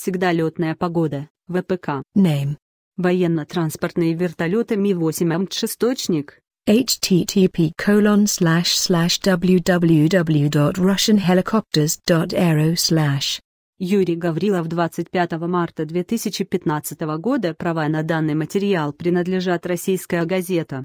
Всегда летная погода, ВПК. Name. Военно-транспортные вертолеты Ми-8 Амтшесточник. http colon slash slash www.russianhelicopters.aero slash Юрий Гаврилов 25 марта 2015 года права на данный материал принадлежат российская газета